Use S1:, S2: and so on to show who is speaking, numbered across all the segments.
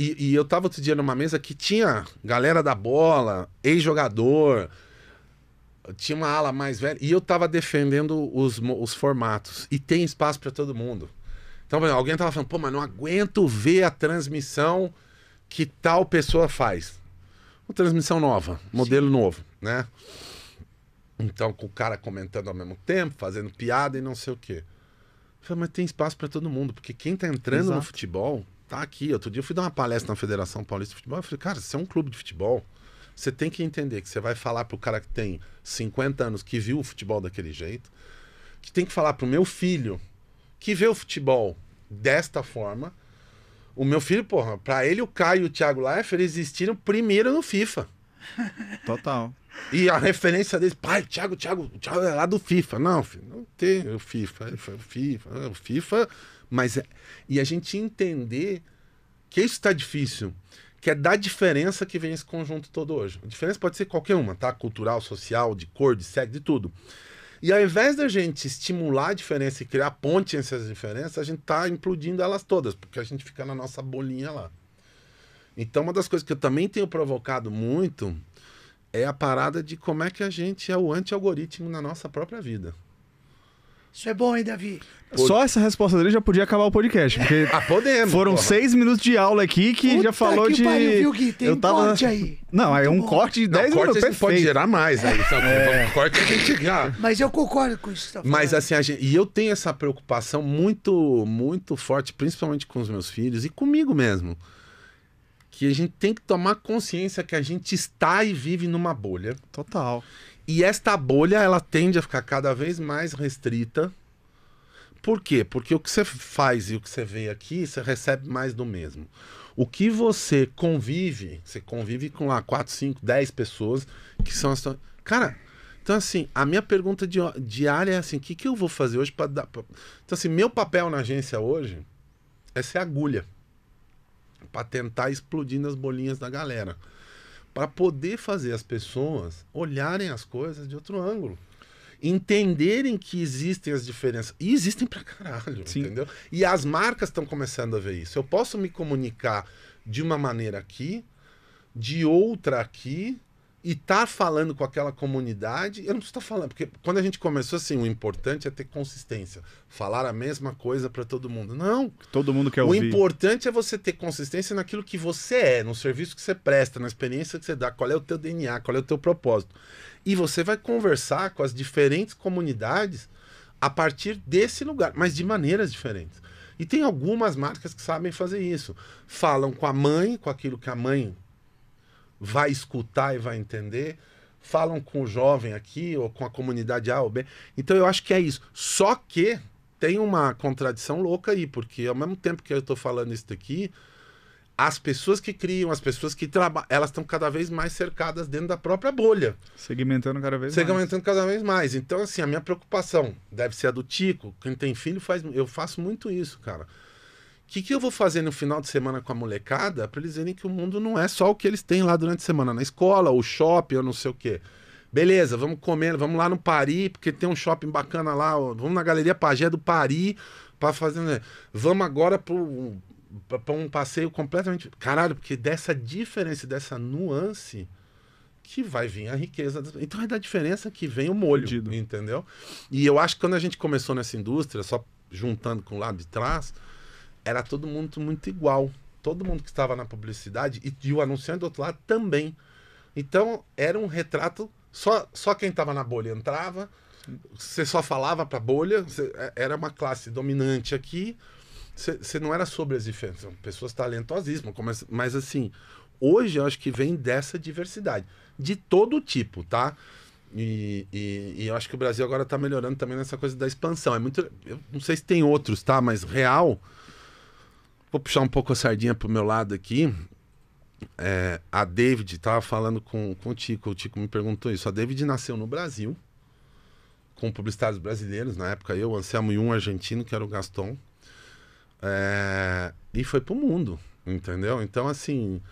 S1: E, e, eu tava outro dia numa mesa que tinha galera da bola, ex-jogador, tinha uma ala mais velha. E eu tava defendendo os, os formatos. E tem espaço para todo mundo. Então, alguém tava falando, pô, mas não aguento ver a transmissão que tal pessoa faz. Uma transmissão nova, modelo Sim. novo, né? Então, com o cara comentando ao mesmo tempo, fazendo piada e não sei o quê. Eu falei, mas tem espaço para todo mundo, porque quem tá entrando Exato. no futebol tá aqui. Outro dia eu fui dar uma palestra na Federação Paulista de Futebol. Eu falei, cara, você é um clube de futebol. Você tem que entender que você vai falar pro cara que tem 50 anos que viu o futebol daquele jeito, que tem que falar pro meu filho que vê o futebol desta forma. O meu filho, porra, pra ele o Caio e o Thiago Leifert existiram primeiro no FIFA. Total. E a referência deles, pai, Thiago, Thiago, Thiago é lá do FIFA. Não, filho, não tem o FIFA, é o FIFA, é o FIFA. Mas é... E a gente entender que isso está difícil, que é da diferença que vem esse conjunto todo hoje. A diferença pode ser qualquer uma, tá? Cultural, social, de cor, de sexo, de tudo. E ao invés da gente estimular a diferença e criar ponte entre essas diferenças, a gente tá implodindo elas todas, porque a gente fica na nossa bolinha lá. Então, uma das coisas que eu também tenho provocado muito é a parada de como é que a gente é o anti-algoritmo na nossa própria vida. Isso é bom, hein, Davi? Por... Só essa resposta dele já podia acabar o podcast. Porque ah, podemos, foram porra. seis minutos de aula aqui que Puta já falou que de. Pariu, viu, Gui? Tem eu tava... corte aí. Não, é um bom. corte de 10 minutos. Corte pode gerar mais aí. É. Um corte a gente já. Mas eu concordo com isso. Tá Mas assim, gente... e eu tenho essa preocupação muito, muito forte, principalmente com os meus filhos e comigo mesmo que a gente tem que tomar consciência que a gente está e vive numa bolha. Total. E esta bolha, ela tende a ficar cada vez mais restrita. Por quê? Porque o que você faz e o que você vê aqui, você recebe mais do mesmo. O que você convive, você convive com lá 4, 5, 10 pessoas que são as. Cara, então assim, a minha pergunta di... diária é assim: o que, que eu vou fazer hoje para dar. Então, assim, meu papel na agência hoje é ser agulha para tentar explodir nas bolinhas da galera. Para poder fazer as pessoas olharem as coisas de outro ângulo. Entenderem que existem as diferenças. E existem para caralho, Sim. entendeu? E as marcas estão começando a ver isso. Eu posso me comunicar de uma maneira aqui, de outra aqui, e tá falando com aquela comunidade, eu não preciso estar tá falando, porque quando a gente começou assim, o importante é ter consistência, falar a mesma coisa para todo mundo. Não. Todo mundo quer o ouvir. O importante é você ter consistência naquilo que você é, no serviço que você presta, na experiência que você dá, qual é o teu DNA, qual é o teu propósito. E você vai conversar com as diferentes comunidades a partir desse lugar, mas de maneiras diferentes. E tem algumas marcas que sabem fazer isso. Falam com a mãe, com aquilo que a mãe vai escutar e vai entender. Falam com o jovem aqui, ou com a comunidade A ou B. Então eu acho que é isso. Só que tem uma contradição louca aí, porque ao mesmo tempo que eu estou falando isso daqui, as pessoas que criam, as pessoas que trabalham, elas estão cada vez mais cercadas dentro da própria bolha. Segmentando cada vez Segmentando mais. cada vez mais. Então, assim, a minha preocupação deve ser a do Tico. Quem tem filho faz. Eu faço muito isso, cara que, que eu vou fazer no final de semana com a molecada para eles verem que o mundo não é só o que eles têm lá durante a semana, na escola, o shopping, ou não sei o quê. Beleza, vamos comer, vamos lá no Paris, porque tem um shopping bacana lá, vamos na Galeria Pagé do Paris para fazer. Né? Vamos agora para um passeio completamente. Caralho, porque dessa diferença, dessa nuance, que vai vir a riqueza. Então é da diferença que vem o molho, Entendido. entendeu? E eu acho que quando a gente começou nessa indústria, só juntando com o lado de trás, era todo mundo muito igual. Todo mundo que estava na publicidade e, e o anunciante do outro lado também. Então era um retrato só só quem estava na bolha entrava. Você só falava para a bolha. É, era uma classe dominante aqui. Você, não era sobre as diferenças. pessoas talentosíssimas, mas, mas assim hoje eu acho que vem dessa diversidade de todo tipo, tá? E, e, e, eu acho que o Brasil agora está melhorando também nessa coisa da expansão. É muito. Eu não sei se tem outros, tá? Mas real, Vou puxar um pouco a sardinha pro meu lado aqui. É, a David estava falando com, com o Tico, o Tico me perguntou isso. A David nasceu no Brasil, com publicitários brasileiros, na época eu, Anselmo e um argentino, que era o Gaston, é, e foi pro mundo, entendeu? Então, assim,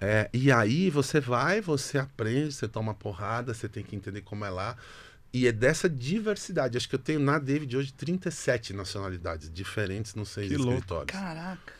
S1: é, e aí você vai, você aprende, você toma porrada, você tem que entender como é lá. E é dessa diversidade. Acho que eu tenho na David hoje 37 nacionalidades diferentes no seu que escritório. Caraca.